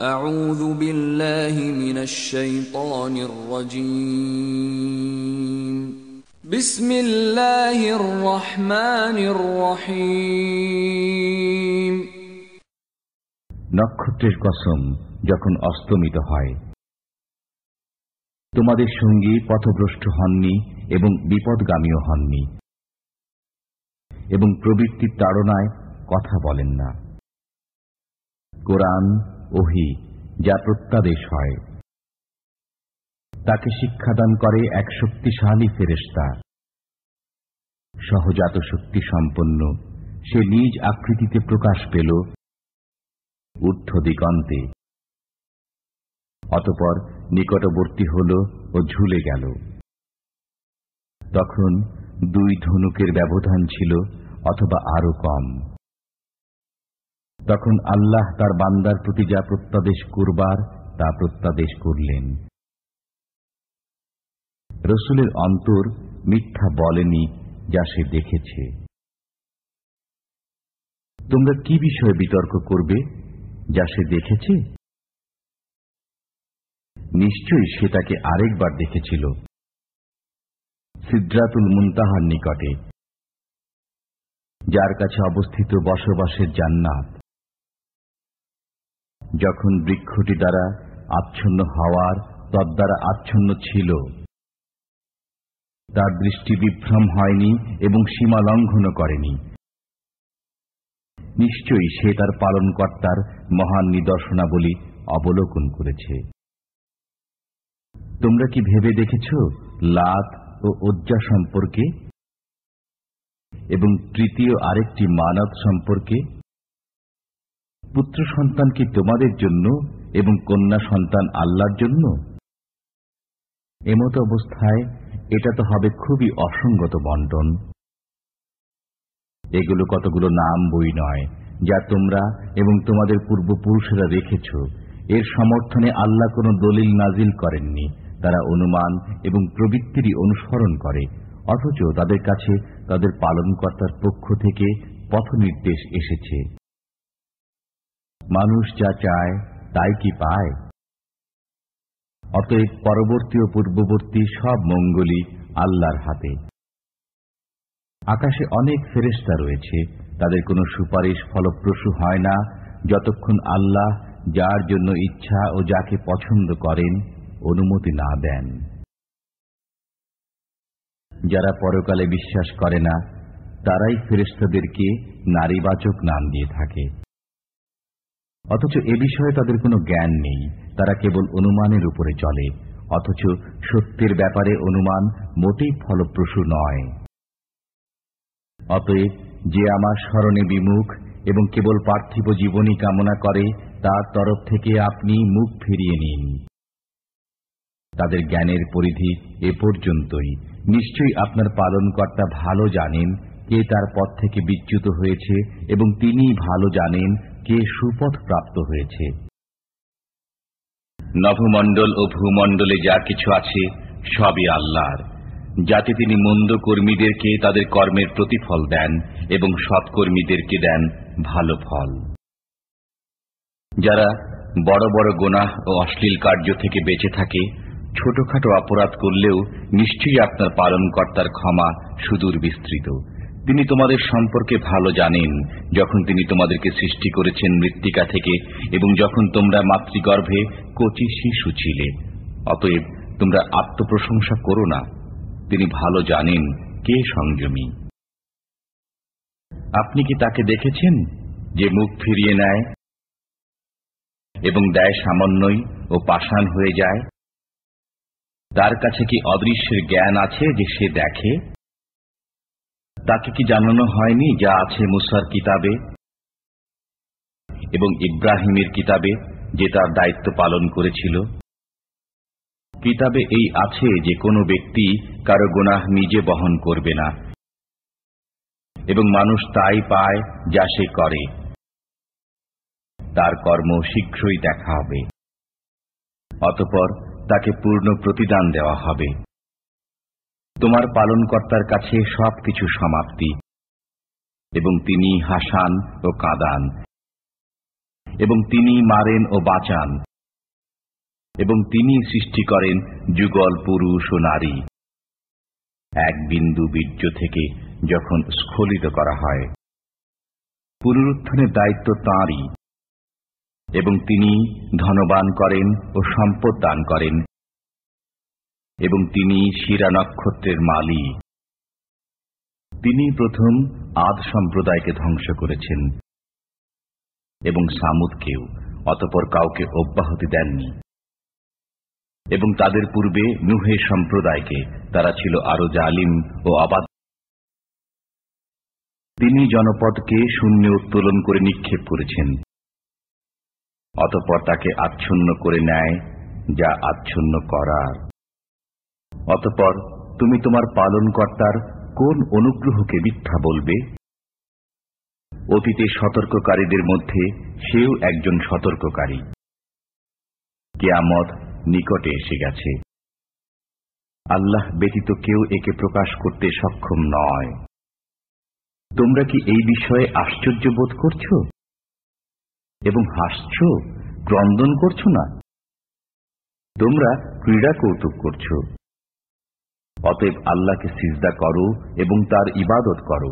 নক্ষত্রের কসম যখন অস্তমিত হয় তোমাদের সঙ্গী পথভ্রষ্ট হননি এবং বিপদগামীও হননি এবং প্রবৃত্তির তাড়নায় কথা বলেন না কোরআন ওহি যা প্রত্যাদেশ হয় তাকে শিক্ষাদান করে এক শক্তিশালী ফেরেস্তা সহজাত শক্তি সম্পন্ন সে নিজ আকৃতিতে প্রকাশ পেল ঊর্ধ্ব দিগন্তে অতপর নিকটবর্তী হল ও ঝুলে গেল তখন দুই ধনুকের ব্যবধান ছিল অথবা আরো কম তখন আল্লাহ তার বান্দার প্রতি যা প্রত্যাদেশ করবার তা প্রত্যাদেশ করলেন রসুলের অন্তর মিথ্যা বলেনি যা সে দেখেছে তোমরা কি বিষয়ে বিতর্ক করবে যা সে দেখেছে নিশ্চয়ই সে তাকে আরেকবার দেখেছিল সিদ্রাতুল মুন্তাহার নিকটে যার কাছে অবস্থিত বসবাসের জান্নাত যখন বৃক্ষটি দ্বারা আচ্ছন্ন হওয়ার তদ্বারা আচ্ছন্ন ছিল তার দৃষ্টি বিভ্রম হয়নি এবং সীমা লঙ্ঘন করেনি নিশ্চয়ই সে তার পালনকর্তার মহান নিদর্শনাবলী অবলোকন করেছে তোমরা কি ভেবে দেখেছ লাত ও উজ্জা সম্পর্কে এবং তৃতীয় আরেকটি মানব সম্পর্কে পুত্র সন্তান কি তোমাদের জন্য এবং কন্যা সন্তান আল্লাহর জন্য এমতো অবস্থায় এটা তো হবে খুবই অসঙ্গত বন্টন এগুলো কতগুলো নাম বই নয় যা তোমরা এবং তোমাদের পূর্বপুরুষেরা রেখেছ এর সমর্থনে আল্লাহ কোনো দলিল নাজিল করেননি তারা অনুমান এবং প্রবৃত্তিরই অনুসরণ করে অথচ তাদের কাছে তাদের পালনকর্তার পক্ষ থেকে পথ নির্দেশ এসেছে মানুষ যা চায় তাই কি পায় অতএব পরবর্তী ও পূর্ববর্তী সব মঙ্গলই আল্লাহর হাতে আকাশে অনেক ফেরেস্তা রয়েছে তাদের কোনো সুপারিশ ফলপ্রসূ হয় না যতক্ষণ আল্লাহ যার জন্য ইচ্ছা ও যাকে পছন্দ করেন অনুমতি না দেন যারা পরকালে বিশ্বাস করে না তারাই ফেরেস্তাদেরকে নারীবাচক নাম দিয়ে থাকে অথচ এ বিষয়ে তাদের কোনো জ্ঞান নেই তারা কেবল অনুমানের উপরে চলে অথচ সত্যের ব্যাপারে অনুমান মোটেই ফলপ্রসূ নয় অতএব যে আমার স্মরণে বিমুখ এবং কেবল পার্থিব জীবনী কামনা করে তার তরফ থেকে আপনি মুখ ফিরিয়ে নিন তাদের জ্ঞানের পরিধি এ পর্যন্তই নিশ্চয়ই আপনার পালনকর্তা ভালো জানেন কে তার পথ থেকে বিচ্যুত হয়েছে এবং তিনি ভালো জানেন কে সুপথ প্রাপ্ত হয়েছে নভমণ্ডল ও ভূমণ্ডলে যা কিছু আছে সবই আল্লাহর যাতে তিনি মন্দ কর্মীদেরকে তাদের কর্মের প্রতিফল দেন এবং সৎকর্মীদেরকে দেন ভালো ফল যারা বড় বড় গোনাহ ও অশ্লীল কার্য থেকে বেঁচে থাকে ছোটখাটো অপরাধ করলেও নিশ্চয়ই আপনার পালনকর্তার ক্ষমা সুদূর বিস্তৃত তিনি তোমাদের সম্পর্কে ভালো জানেন যখন তিনি তোমাদেরকে সৃষ্টি করেছেন মৃত্তিকা থেকে এবং যখন তোমরা মাতৃগর্ভে কচি শিশু ছিলে অতএব তোমরা আত্মপ্রশংসা করো না তিনি ভালো জানেন কে সংযমী আপনি কি তাকে দেখেছেন যে মুখ ফিরিয়ে নেয় এবং দেয় সামান্যই ও পাষাণ হয়ে যায় তার কাছে কি অদৃশ্যের জ্ঞান আছে যে সে দেখে তাকে কি জানানো হয়নি যা আছে মুসার কিতাবে এবং ইব্রাহিমের কিতাবে যে তার দায়িত্ব পালন করেছিল কিতাবে এই আছে যে কোনো ব্যক্তি কারো গোনাহ নিজে বহন করবে না এবং মানুষ তাই পায় যা সে করে তার কর্ম শীঘ্রই দেখা হবে অতপর তাকে পূর্ণ প্রতিদান দেওয়া হবে তোমার পালনকর্তার কাছে সবকিছু সমাপ্তি এবং তিনি হাসান ও কাদান এবং তিনি মারেন ও বাঁচান এবং তিনি সৃষ্টি করেন যুগল পুরুষ ও নারী এক বিন্দু বীর্য থেকে যখন স্খলিত করা হয় পুনরুত্থানের দায়িত্ব তাঁরই এবং তিনি ধনবান করেন ও সম্পদ দান করেন এবং তিনি শিরা নক্ষত্রের মালি তিনি প্রথম আদ সম্প্রদায়কে ধ্বংস করেছেন এবং সামুদকেও অতপর কাউকে অব্যাহতি দেননি এবং তাদের পূর্বে নুহে সম্প্রদায়কে তারা ছিল আরো জালিম ও আবাদ তিনি জনপদকে শূন্য উত্তোলন করে নিক্ষেপ করেছেন অতপর তাকে আচ্ছন্ন করে নেয় যা আচ্ছন্ন করার অতপর তুমি তোমার পালনকর্তার কোন অনুগ্রহকে মিথ্যা বলবে অতীতে সতর্ককারীদের মধ্যে সেও একজন সতর্ককারী কেয়ামত নিকটে এসে গেছে আল্লাহ ব্যতীত কেউ একে প্রকাশ করতে সক্ষম নয় তোমরা কি এই বিষয়ে আশ্চর্য বোধ করছ এবং হাসছ ক্রন্দন করছ না তোমরা ক্রীড়া কৌতুক করছো অতএব আল্লাহকে সিজদা করো এবং তার ইবাদত করো